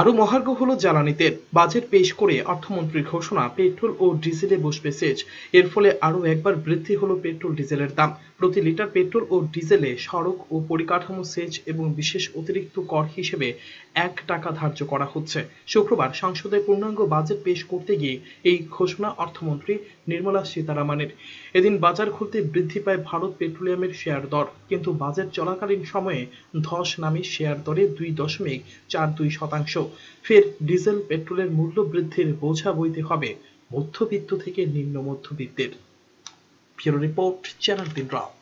আরও মহার্ঘ হল জ্বালানি তেল বাজেট পেশ করে অর্থমন্ত্রীর ঘোষণা পেট্রোল ও ডিজেলে বসবে সেচ এর ফলে আরও একবার বৃদ্ধি হলো পেট্রোল ডিজেলের দাম প্রতি লিটার পেট্রোল ও ডিজেলে সড়ক ও পরিকাঠামো সেচ এবং বিশেষ অতিরিক্ত কর হিসেবে এক টাকা ধার্য করা হচ্ছে শুক্রবার সংসদে পূর্ণাঙ্গ বাজেট পেশ করতে গিয়ে এই ঘোষণা অর্থমন্ত্রী নির্মলা সীতারামানের এদিন বাজার খুলতে বৃদ্ধি পায় ভারত পেট্রোলিয়ামের শেয়ার দর কিন্তু বাজেট চলাকালীন সময়ে ধস নামে শেয়ার দরে দুই দশমিক চার দুই শতাংশ ফের ডিজেল পেট্রোলের মূল্য বৃদ্ধির বোঝা বইতে হবে মধ্যবিত্ত থেকে নিম্ন মধ্যবিত্তের ব্যুরো রিপোর্ট চ্যানেল দিন রাত